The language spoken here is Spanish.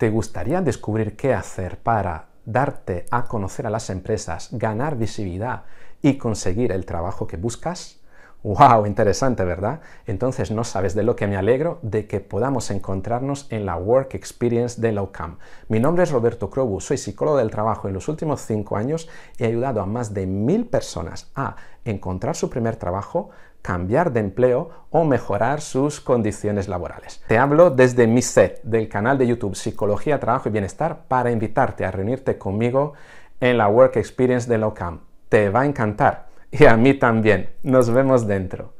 ¿Te gustaría descubrir qué hacer para darte a conocer a las empresas, ganar visibilidad y conseguir el trabajo que buscas? ¡Wow! Interesante, ¿verdad? Entonces no sabes de lo que me alegro de que podamos encontrarnos en la Work Experience de Lowcam. Mi nombre es Roberto Crobu, soy psicólogo del trabajo. En los últimos cinco años he ayudado a más de mil personas a encontrar su primer trabajo, cambiar de empleo o mejorar sus condiciones laborales. Te hablo desde mi set del canal de YouTube Psicología, Trabajo y Bienestar para invitarte a reunirte conmigo en la Work Experience de Lowcam. Te va a encantar. y a mí también. Nos vemos dentro.